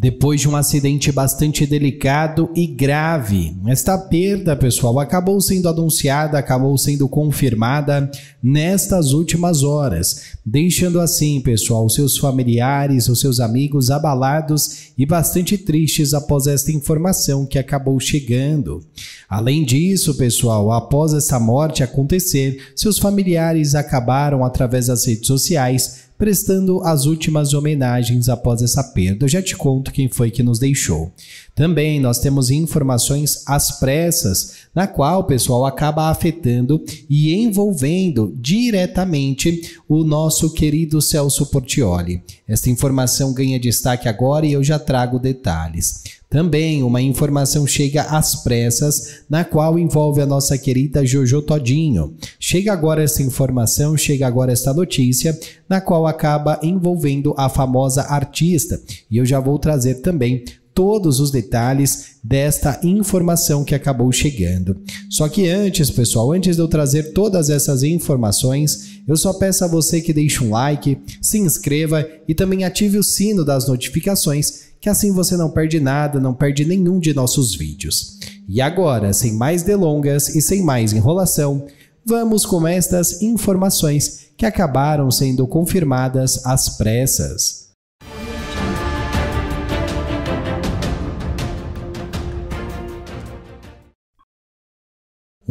depois de um acidente bastante delicado e grave. Esta perda, pessoal, acabou sendo anunciada, acabou sendo confirmada nestas últimas horas, deixando assim, pessoal, seus familiares, os seus amigos abalados e bastante tristes após esta informação que acabou chegando. Além disso, pessoal, após essa morte acontecer, seus familiares acabaram, através das redes sociais, prestando as últimas homenagens após essa perda. Eu já te conto quem foi que nos deixou. Também nós temos informações às pressas, na qual o pessoal acaba afetando e envolvendo diretamente o nosso querido Celso Portioli. Esta informação ganha destaque agora e eu já trago detalhes. Também uma informação chega às pressas, na qual envolve a nossa querida Jojo Todinho. Chega agora essa informação, chega agora esta notícia, na qual acaba envolvendo a famosa artista. E eu já vou trazer também todos os detalhes desta informação que acabou chegando. Só que antes, pessoal, antes de eu trazer todas essas informações, eu só peço a você que deixe um like, se inscreva e também ative o sino das notificações, que assim você não perde nada, não perde nenhum de nossos vídeos. E agora, sem mais delongas e sem mais enrolação, vamos com estas informações que acabaram sendo confirmadas às pressas.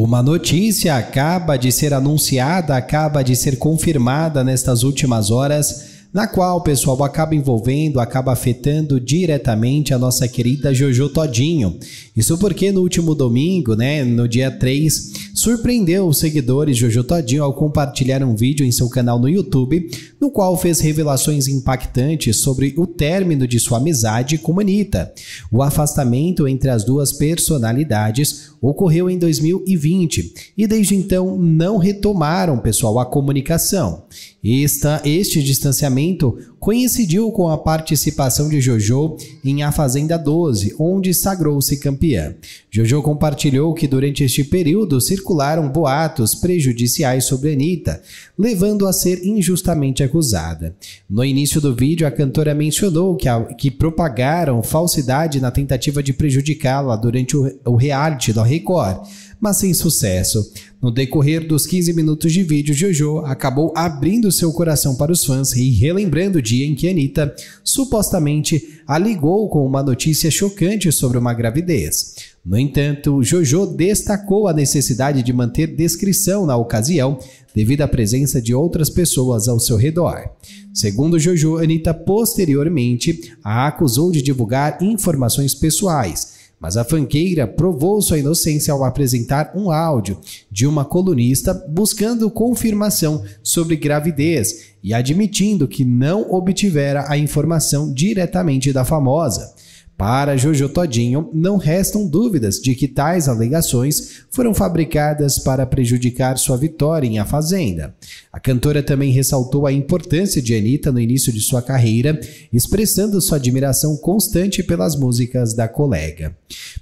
Uma notícia acaba de ser anunciada, acaba de ser confirmada nestas últimas horas, na qual, pessoal, acaba envolvendo, acaba afetando diretamente a nossa querida Jojo Todinho. Isso porque no último domingo, né, no dia 3, surpreendeu os seguidores de Jojo Todinho ao compartilhar um vídeo em seu canal no YouTube, no qual fez revelações impactantes sobre o término de sua amizade com Manita. O afastamento entre as duas personalidades ocorreu em 2020 e desde então não retomaram pessoal a comunicação. Esta, este distanciamento coincidiu com a participação de Jojo em A Fazenda 12, onde sagrou-se campeã. Jojo compartilhou que durante este período circularam boatos prejudiciais sobre Anitta, levando a ser injustamente acusada. No início do vídeo, a cantora mencionou que, a, que propagaram falsidade na tentativa de prejudicá-la durante o, o reality da Record mas sem sucesso. No decorrer dos 15 minutos de vídeo, Jojo acabou abrindo seu coração para os fãs e relembrando o dia em que Anitta supostamente a ligou com uma notícia chocante sobre uma gravidez. No entanto, Jojo destacou a necessidade de manter descrição na ocasião, devido à presença de outras pessoas ao seu redor. Segundo Jojo, Anitta posteriormente a acusou de divulgar informações pessoais mas a fanqueira provou sua inocência ao apresentar um áudio de uma colunista buscando confirmação sobre gravidez e admitindo que não obtivera a informação diretamente da famosa. Para Jojo Todinho, não restam dúvidas de que tais alegações foram fabricadas para prejudicar sua vitória em A Fazenda. A cantora também ressaltou a importância de Anitta no início de sua carreira, expressando sua admiração constante pelas músicas da colega.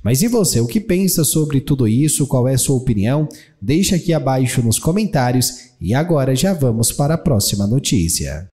Mas e você, o que pensa sobre tudo isso? Qual é sua opinião? Deixa aqui abaixo nos comentários e agora já vamos para a próxima notícia.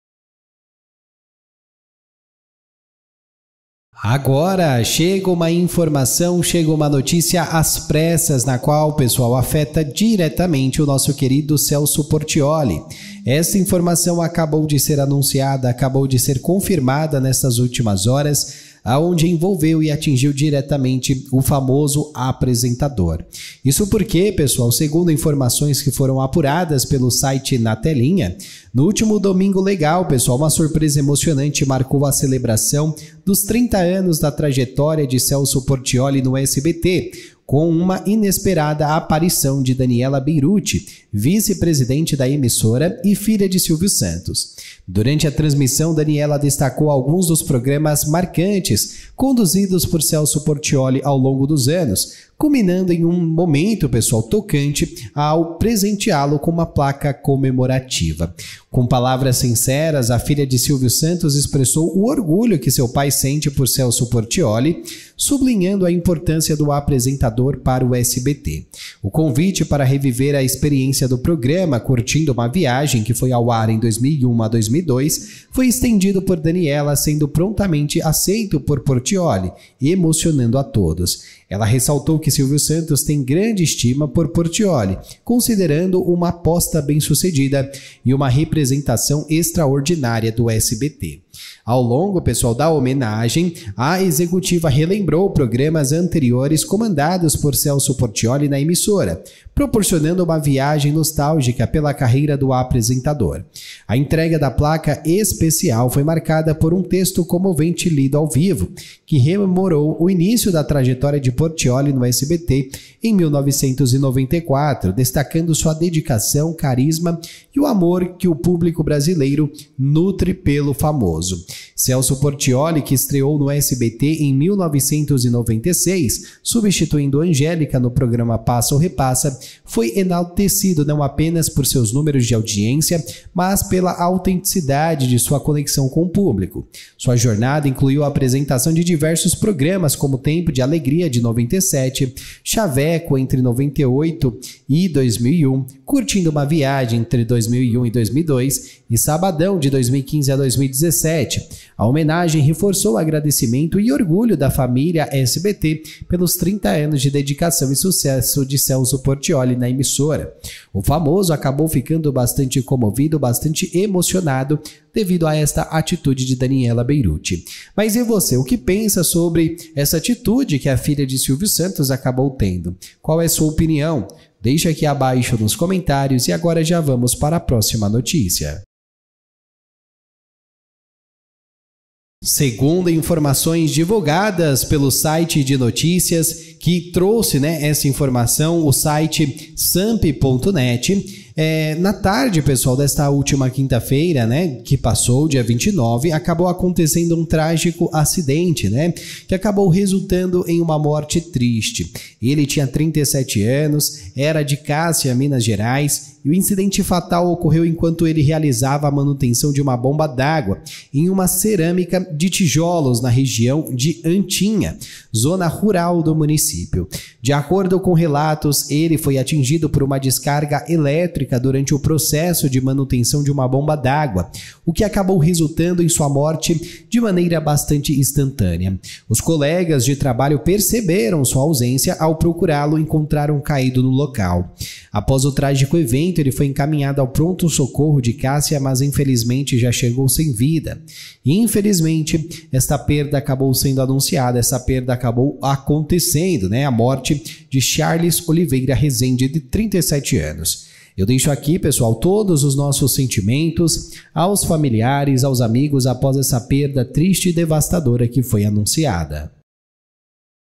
Agora chega uma informação, chega uma notícia às pressas, na qual o pessoal afeta diretamente o nosso querido Celso Portioli. Essa informação acabou de ser anunciada, acabou de ser confirmada nessas últimas horas aonde envolveu e atingiu diretamente o famoso apresentador. Isso porque, pessoal, segundo informações que foram apuradas pelo site Na Telinha, no último domingo legal, pessoal, uma surpresa emocionante marcou a celebração dos 30 anos da trajetória de Celso Portioli no SBT com uma inesperada aparição de Daniela Beirute, vice-presidente da emissora e filha de Silvio Santos. Durante a transmissão, Daniela destacou alguns dos programas marcantes conduzidos por Celso Portioli ao longo dos anos, culminando em um momento, pessoal, tocante ao presenteá-lo com uma placa comemorativa. Com palavras sinceras, a filha de Silvio Santos expressou o orgulho que seu pai sente por Celso Portioli, sublinhando a importância do apresentador para o SBT. O convite para reviver a experiência do programa, curtindo uma viagem que foi ao ar em 2001 a 2002, foi estendido por Daniela, sendo prontamente aceito por Portioli, emocionando a todos. Ela ressaltou que Silvio Santos tem grande estima por Portioli, considerando uma aposta bem-sucedida e uma representação extraordinária do SBT. Ao longo, pessoal, da homenagem, a executiva relembrou programas anteriores comandados por Celso Portioli na emissora, proporcionando uma viagem nostálgica pela carreira do apresentador. A entrega da placa especial foi marcada por um texto comovente lido ao vivo, que rememorou o início da trajetória de Portioli no SBT em 1994, destacando sua dedicação, carisma e o amor que o público brasileiro nutre pelo famoso famoso. Celso Portioli, que estreou no SBT em 1996, substituindo Angélica no programa Passa ou Repassa, foi enaltecido não apenas por seus números de audiência, mas pela autenticidade de sua conexão com o público. Sua jornada incluiu a apresentação de diversos programas, como Tempo de Alegria de 97, Chaveco entre 98 e 2001, Curtindo uma Viagem entre 2001 e 2002 e Sabadão de 2015 a 2017 2017. A homenagem reforçou o agradecimento e orgulho da família SBT pelos 30 anos de dedicação e sucesso de Celso Portioli na emissora. O famoso acabou ficando bastante comovido, bastante emocionado devido a esta atitude de Daniela Beirute. Mas e você, o que pensa sobre essa atitude que a filha de Silvio Santos acabou tendo? Qual é a sua opinião? Deixa aqui abaixo nos comentários e agora já vamos para a próxima notícia. Segundo informações divulgadas pelo site de notícias que trouxe né, essa informação, o site samp.net. É, na tarde, pessoal, desta última quinta-feira, né, que passou, dia 29, acabou acontecendo um trágico acidente, né, que acabou resultando em uma morte triste. Ele tinha 37 anos, era de Cássia, Minas Gerais, e o incidente fatal ocorreu enquanto ele realizava a manutenção de uma bomba d'água em uma cerâmica de tijolos na região de Antinha, zona rural do município município. De acordo com relatos, ele foi atingido por uma descarga elétrica durante o processo de manutenção de uma bomba d'água, o que acabou resultando em sua morte de maneira bastante instantânea. Os colegas de trabalho perceberam sua ausência ao procurá-lo e encontraram caído no local. Após o trágico evento, ele foi encaminhado ao pronto-socorro de Cássia, mas infelizmente já chegou sem vida. E infelizmente, esta perda acabou sendo anunciada, essa perda acabou acontecendo cedo, né? A morte de Charles Oliveira Rezende, de 37 anos. Eu deixo aqui, pessoal, todos os nossos sentimentos aos familiares, aos amigos após essa perda triste e devastadora que foi anunciada.